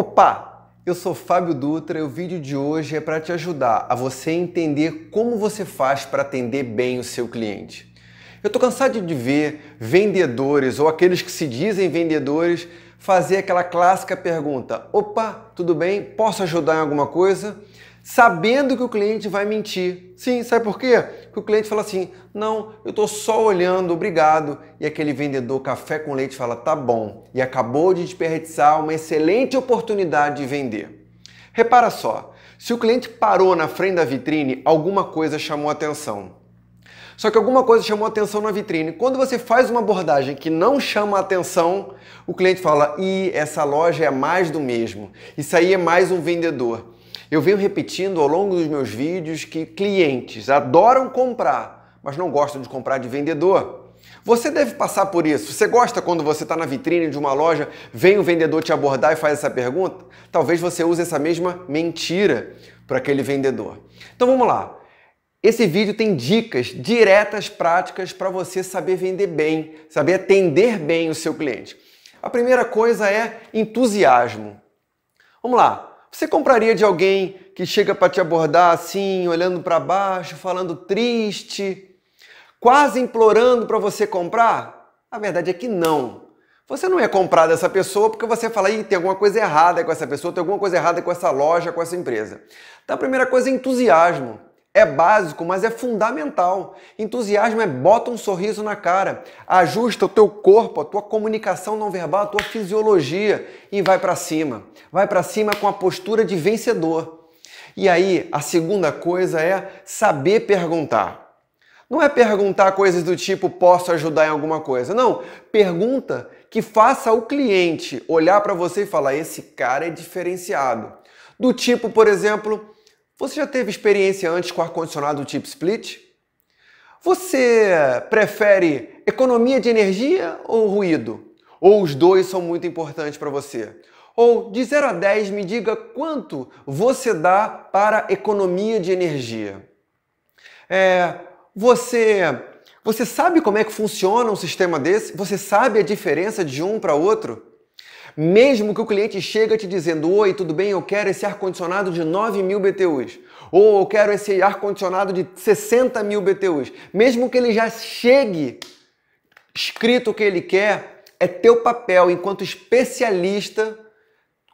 Opa! Eu sou Fábio Dutra e o vídeo de hoje é para te ajudar a você entender como você faz para atender bem o seu cliente. Eu estou cansado de ver vendedores ou aqueles que se dizem vendedores fazer aquela clássica pergunta: opa, tudo bem? Posso ajudar em alguma coisa? Sabendo que o cliente vai mentir. Sim, sabe por quê? que o cliente fala assim: não, eu estou só olhando, obrigado. E aquele vendedor café com leite fala: tá bom. E acabou de desperdiçar uma excelente oportunidade de vender. Repara só: se o cliente parou na frente da vitrine, alguma coisa chamou atenção. Só que alguma coisa chamou atenção na vitrine. Quando você faz uma abordagem que não chama atenção, o cliente fala: "E essa loja é mais do mesmo. Isso aí é mais um vendedor." Eu venho repetindo ao longo dos meus vídeos que clientes adoram comprar, mas não gostam de comprar de vendedor. Você deve passar por isso. Você gosta quando você está na vitrine de uma loja, vem o vendedor te abordar e faz essa pergunta? Talvez você use essa mesma mentira para aquele vendedor. Então vamos lá. Esse vídeo tem dicas diretas, práticas para você saber vender bem, saber atender bem o seu cliente. A primeira coisa é entusiasmo. Vamos lá. Você compraria de alguém que chega para te abordar assim, olhando para baixo, falando triste, quase implorando para você comprar? A verdade é que não. Você não ia comprar dessa pessoa porque você fala, Ih, tem alguma coisa errada com essa pessoa, tem alguma coisa errada com essa loja, com essa empresa. Então a primeira coisa é entusiasmo. É básico, mas é fundamental. Entusiasmo é bota um sorriso na cara, ajusta o teu corpo, a tua comunicação não verbal, a tua fisiologia e vai para cima. Vai para cima com a postura de vencedor. E aí, a segunda coisa é saber perguntar. Não é perguntar coisas do tipo posso ajudar em alguma coisa. Não, pergunta que faça o cliente olhar para você e falar esse cara é diferenciado. Do tipo, por exemplo, você já teve experiência antes com ar-condicionado tipo split? Você prefere economia de energia ou ruído? Ou os dois são muito importantes para você? Ou de 0 a 10, me diga quanto você dá para economia de energia. É, você, você sabe como é que funciona um sistema desse? Você sabe a diferença de um para outro? Mesmo que o cliente chegue te dizendo, oi, tudo bem, eu quero esse ar-condicionado de 9 mil BTUs, ou eu quero esse ar-condicionado de 60 mil BTUs, mesmo que ele já chegue escrito o que ele quer, é teu papel enquanto especialista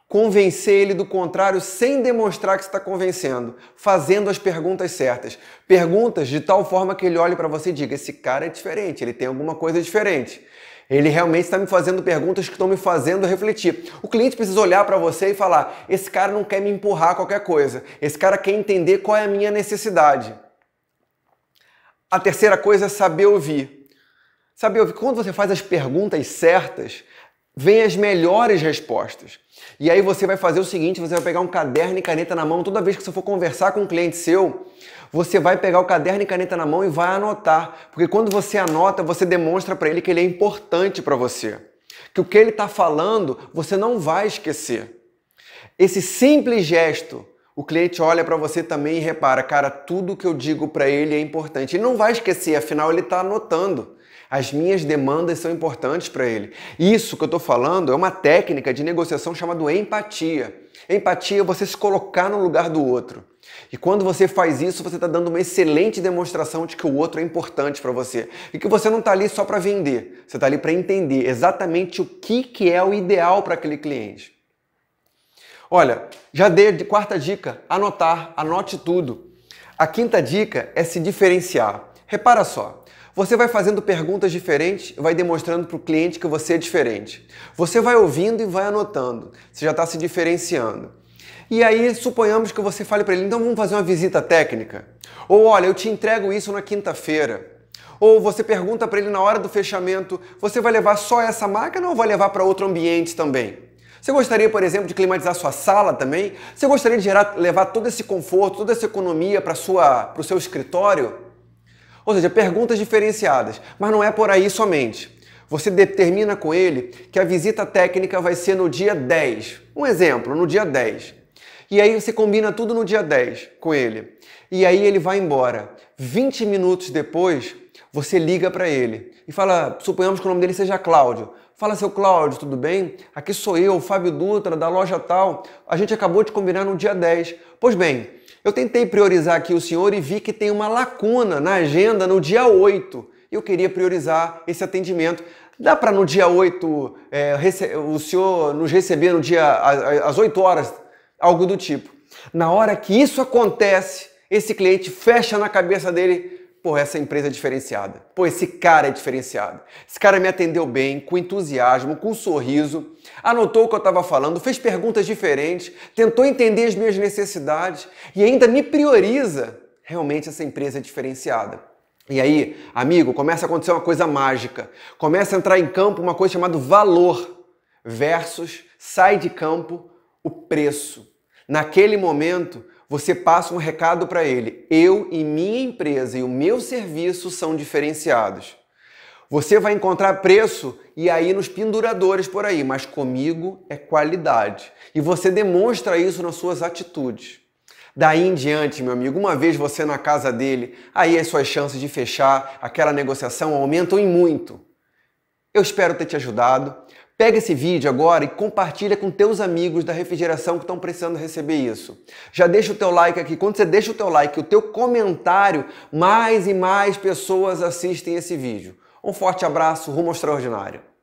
convencer ele do contrário sem demonstrar que está convencendo, fazendo as perguntas certas. Perguntas de tal forma que ele olhe para você e diga: esse cara é diferente, ele tem alguma coisa diferente. Ele realmente está me fazendo perguntas que estão me fazendo refletir. O cliente precisa olhar para você e falar: esse cara não quer me empurrar a qualquer coisa, esse cara quer entender qual é a minha necessidade. A terceira coisa é saber ouvir. Saber ouvir. Quando você faz as perguntas certas, vêm as melhores respostas. E aí você vai fazer o seguinte, você vai pegar um caderno e caneta na mão, toda vez que você for conversar com um cliente seu, você vai pegar o caderno e caneta na mão e vai anotar, porque quando você anota, você demonstra para ele que ele é importante para você, que o que ele está falando, você não vai esquecer. Esse simples gesto, o cliente olha para você também e repara, cara, tudo que eu digo para ele é importante. Ele não vai esquecer, afinal ele está anotando. As minhas demandas são importantes para ele. Isso que eu estou falando é uma técnica de negociação chamada empatia. Empatia é você se colocar no lugar do outro. E quando você faz isso, você está dando uma excelente demonstração de que o outro é importante para você. E que você não está ali só para vender, você está ali para entender exatamente o que, que é o ideal para aquele cliente. Olha, já dei de quarta dica: anotar, anote tudo. A quinta dica é se diferenciar. Repara só, você vai fazendo perguntas diferentes, vai demonstrando para o cliente que você é diferente. Você vai ouvindo e vai anotando. Você já está se diferenciando. E aí, suponhamos que você fale para ele: então vamos fazer uma visita técnica? Ou olha, eu te entrego isso na quinta-feira. Ou você pergunta para ele na hora do fechamento: você vai levar só essa máquina ou vai levar para outro ambiente também? Você gostaria, por exemplo, de climatizar sua sala também? Você gostaria de gerar, levar todo esse conforto, toda essa economia para o seu escritório? Ou seja, perguntas diferenciadas, mas não é por aí somente. Você determina com ele que a visita técnica vai ser no dia 10. Um exemplo, no dia 10. E aí você combina tudo no dia 10 com ele. E aí ele vai embora. 20 minutos depois, você liga para ele e fala, suponhamos que o nome dele seja Cláudio. Fala, seu Cláudio, tudo bem? Aqui sou eu, Fábio Dutra, da loja tal. A gente acabou de combinar no dia 10. Pois bem, eu tentei priorizar aqui o senhor e vi que tem uma lacuna na agenda no dia 8. Eu queria priorizar esse atendimento. Dá para no dia 8 é, o senhor nos receber no dia às 8 horas, algo do tipo. Na hora que isso acontece, esse cliente fecha na cabeça dele Pô, essa empresa é diferenciada. Pô, esse cara é diferenciado. Esse cara me atendeu bem, com entusiasmo, com um sorriso, anotou o que eu estava falando, fez perguntas diferentes, tentou entender as minhas necessidades e ainda me prioriza. Realmente essa empresa é diferenciada. E aí, amigo, começa a acontecer uma coisa mágica. Começa a entrar em campo uma coisa chamada valor versus sai de campo o preço. Naquele momento, você passa um recado para ele: eu e minha empresa e o meu serviço são diferenciados. Você vai encontrar preço e aí nos penduradores por aí, mas comigo é qualidade. E você demonstra isso nas suas atitudes. Daí em diante, meu amigo, uma vez você na casa dele, aí as suas chances de fechar aquela negociação aumentam em muito. Eu espero ter te ajudado. Pega esse vídeo agora e compartilha com teus amigos da refrigeração que estão precisando receber isso. Já deixa o teu like aqui. Quando você deixa o teu like, o teu comentário, mais e mais pessoas assistem esse vídeo. Um forte abraço, rumo ao extraordinário.